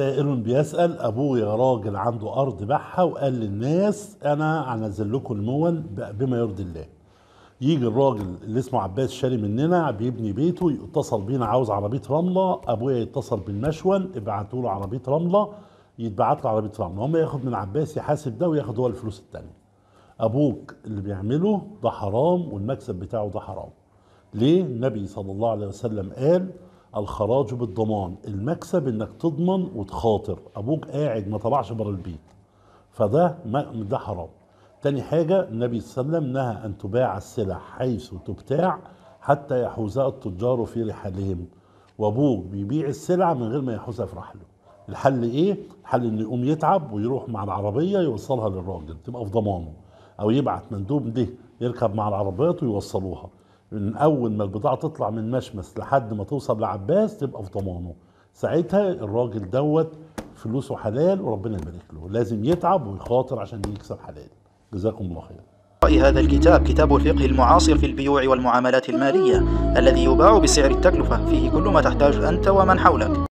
سائل بيسأل أبويا راجل عنده أرض باعها وقال للناس أنا هنزل لكم المول بما يرضي الله يجي الراجل اللي اسمه عباس شاري مننا بيبني بيته يتصل بينا عاوز عربيه رمله ابويا يتصل بالمشون ابعتوا له عربيه رمله يتبعت له عربيه رمله هم ياخد من عباس يحاسب ده وياخد هو الفلوس الثانيه ابوك اللي بيعمله ده حرام والمكسب بتاعه ده حرام ليه النبي صلى الله عليه وسلم قال الخراج بالضمان المكسب انك تضمن وتخاطر ابوك قاعد ما طلعش بره البيت فده ده حرام تاني حاجة النبي صلى الله عليه وسلم نهى أن تباع السلع حيث تبتاع حتى يحوزها التجار في رحالهم وأبوه بيبيع السلع من غير ما يحوزها في رحله الحل إيه؟ الحل إنه يقوم يتعب ويروح مع العربية يوصلها للراجل تبقى في ضمانه أو يبعت مندوب ده يركب مع العربيات ويوصلوها من اول ما البضاعه تطلع من مشمس لحد ما توصل لعباس تبقى في ضمانه ساعتها الراجل دوت فلوسه حلال وربنا يبارك له لازم يتعب ويخاطر عشان يكسب حلال جزاكم الله خير رأي هذا الكتاب كتاب الفقه المعاصر في البيوع والمعاملات المالية الذي يباع بسعر التكلفة فيه كل ما تحتاج أنت ومن حولك